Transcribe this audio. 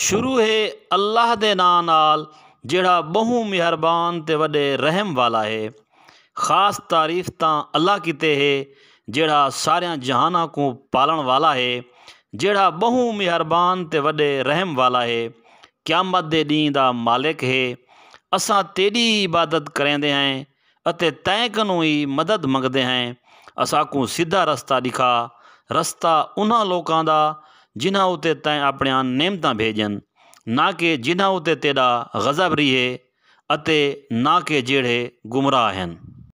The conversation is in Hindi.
शुरू है अल्लाह के ना नाल जड़ा बहु मेहरबान तो वे रहम वाला है खास तारीफ त अल्लाह किते है जड़ा सारे जहाना को पालन वाला है जड़ा बहु मेहरबान तो वे रहम वाला है क्यामत दे का मालिक है असा तेरी इबादत करेंदे हैं तैकन ही मदद मंगते हैं असा को सीधा रस्ता दिखा रस्ता उन्होंने लोगों का जिन्हा उत्ते तैं अपनिया नेमत भेजन ना के जिन्हा उत्ते तेरा गज़ब रिहे ना कि जड़े गुमराह हैं